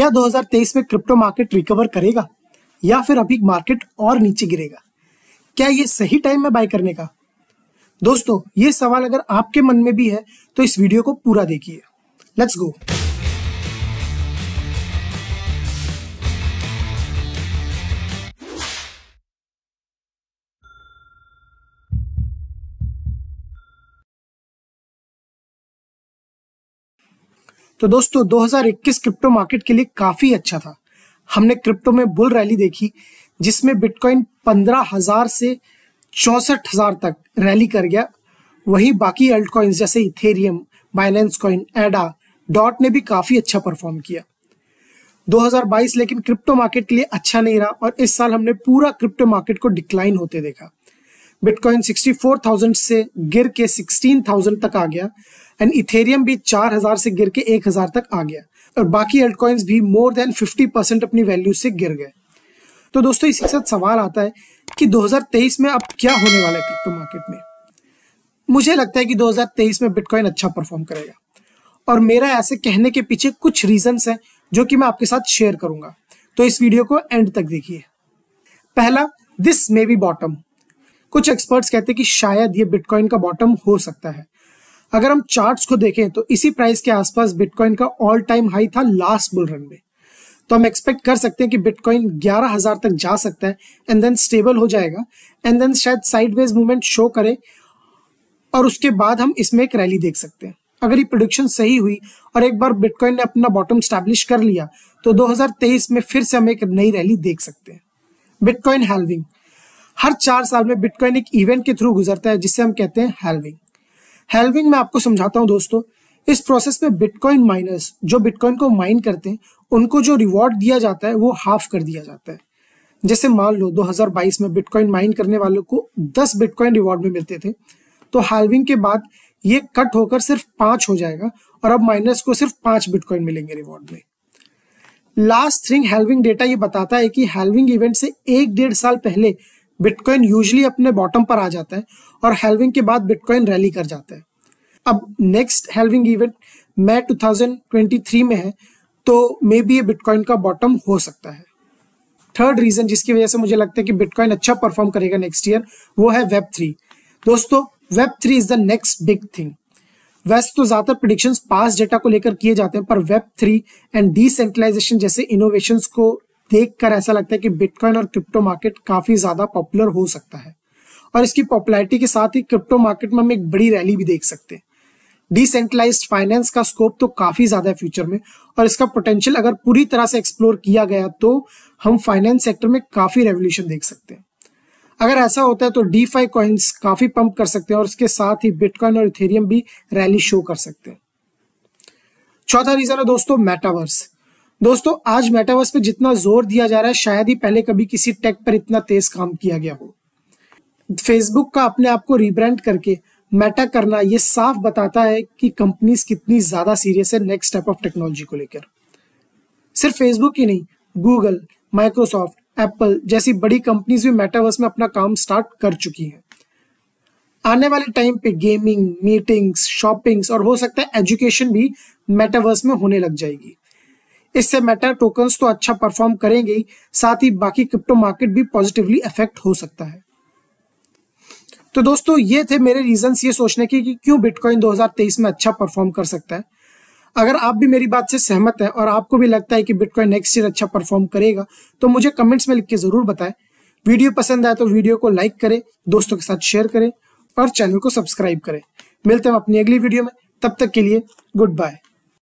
क्या 2023 में crypto market recover करेगा या फिर अभी मार्केट और नीचे गिरेगा क्या ये सही टाइम में बाय करने का दोस्तों ये सवाल अगर आपके मन में भी है तो इस वीडियो को पूरा देखिए लेट्स गो तो दोस्तों 2021 क्रिप्टो मार्केट के लिए काफी अच्छा था हमने क्रिप्टो में बुल रैली देखी जिसमें बिटकॉइन पंद्रह हजार से चौसठ हजार तक रैली कर गया वही बाकी अल्ट कॉइन्स जैसे Ethereum Binance coin ADA DOT ने भी काफी अच्छा परफॉर्म किया 2022 लेकिन क्रिप्टो मार्केट के लिए अच्छा नहीं रहा और इस साल हमने पूरा क्रिप्टो मार्केट को डिक्लाइन होते देखा बिटकॉइन 64,000 से गिर के 16,000 तक आ गया एंड इथेरियम भी 4,000 से गिर के 1,000 तक आ गया और बाकी एल्टकॉइंस भी मोर देन 50 परसेंट अपनी वैल्यू से गिर गए तो दोस्तों इसी के साथ सवाल आता है कि 2023 में अब क्या होने वाला है क्रिप्टो मार्केट में मुझे लगता है कि 2023 में बिटकॉइन अच्छा परफॉर्म करेगा और मेरा ऐसे कहने के पीछे कुछ रीजन हैं जो कि मैं आपके साथ शेयर करूंगा तो इस वीडियो को एंड तक देखिए पहला दिस मे बी बॉटम कुछ एक्सपर्ट्स कहते हैं कि शायद ये बिटकॉइन का बॉटम हो सकता है अगर हम चार्ट्स को देखें तो इसी प्राइस के आसपास बिटकॉइन का ऑल टाइम हाई था लास्ट बुल रन में तो हम एक्सपेक्ट कर सकते हैं कि बिटकॉइन 11,000 तक जा सकता है एंड देन स्टेबल हो जाएगा एंड देन शायद साइडवेज मूवमेंट शो करे और उसके बाद हम इसमें एक रैली देख सकते हैं अगर ये प्रोडिक्शन सही हुई और एक बार बिटकॉइन ने अपना बॉटम स्टैब्लिश कर लिया तो 2023 में फिर से हम एक नई रैली देख सकते हैं बिटकॉइन हेल्विंग हर चार साल में बिटकॉइन एक इवेंट के थ्रू गुजरता है जिससे हम कहते हैं हेल्विंग हेल्विंग में आपको समझाता हूँ दोस्तों इस प्रोसेस में बिटकॉइन माइनर्स जो बिटकॉइन को माइन करते हैं उनको जो रिवॉर्ड दिया जाता है वो हाफ कर दिया जाता है जैसे मान लो 2022 में बिटकॉइन माइन करने वालों को 10 बिटकॉइन रिवॉर्ड में मिलते थे तो हाल्विंग के बाद ये कट होकर सिर्फ पांच हो जाएगा और अब माइनर्स को सिर्फ पांच बिटकॉइन मिलेंगे रिवॉर्ड में लास्ट थिंग हेल्विंग डेटा ये बताता है कि हेल्विंग इवेंट से एक डेढ़ साल पहले बिटकॉइन यूजली अपने बॉटम पर आ जाता है और हेल्विंग के बाद बिटकॉइन रैली कर जाता है अब नेक्स्ट हेल्विंग इवेंट मई 2023 में है तो मे बी ये बिटकॉइन का बॉटम हो सकता है थर्ड रीजन जिसकी वजह से मुझे लगता है कि बिटकॉइन अच्छा परफॉर्म करेगा नेक्स्ट ईयर वो है वेब थ्री दोस्तों web three is the next big thing वैसे तो ज्यादातर प्रिडिक्शंस पास डेटा को लेकर किए जाते हैं पर वेब थ्री एंड डिसेंट्रलाइजेशन जैसे इनोवेशन को देखकर ऐसा लगता है कि बिटकॉइन और क्रिप्टो मार्केट काफी ज्यादा पॉपुलर हो सकता है और इसकी पॉपुलैरिटी के साथ ही क्रिप्टो मार्केट में हम एक बड़ी रैली भी देख सकते हैं डिसेंट्रलाइज फाइनेंस का स्कोप तो काफी ज्यादा है फ्यूचर में और इसका पोटेंशियल अगर पूरी तरह से एक्सप्लोर किया गया तो हम फाइनेंस सेक्टर में काफी रेवोल्यूशन देख सकते हैं अगर ऐसा होता है तो डी फाइव कॉइन्स काफी पंप कर सकते हैं और इसके साथ ही बिटकॉइन और इथेरियम भी रैली शो कर सकते हैं चौथा रीजन है दोस्तों मेटावर्स दोस्तों आज मेटावर्स पे जितना जोर दिया जा रहा है शायद ही पहले कभी किसी टेक पर इतना तेज काम किया गया हो फेसबुक का अपने आप को रिब्रांड करके मेटा करना ये साफ बताता है कि कंपनीज कितनी ज्यादा सीरियस है नेक्स्ट स्टेप ऑफ टेक्नोलॉजी को लेकर सिर्फ फेसबुक ही नहीं गूगल माइक्रोसॉफ्ट एप्पल जैसी बड़ी कंपनीज भी मेटावर्स में अपना काम स्टार्ट कर चुकी हैं आने वाले टाइम पे गेमिंग मीटिंग्स शॉपिंग्स और हो सकता है एजुकेशन भी मेटावर्स में होने लग जाएगी इससे मेटा टोकन्स तो अच्छा परफॉर्म करेंगे साथ ही बाकी क्रिप्टो मार्केट भी पॉजिटिवली अफेक्ट हो सकता है तो दोस्तों ये थे मेरे रीजन ये सोचने के कि क्यों बिटकॉइन 2023 में अच्छा परफॉर्म कर सकता है अगर आप भी मेरी बात से सहमत है और आपको भी लगता है कि बिटकॉइन नेक्स्ट ईयर अच्छा परफॉर्म करेगा तो मुझे कमेंट्स में लिख के जरूर बताएं वीडियो पसंद आए तो वीडियो को लाइक करें दोस्तों के साथ शेयर करें और चैनल को सब्सक्राइब करें मिलते हैं अपनी अगली वीडियो में तब तक के लिए गुड बाय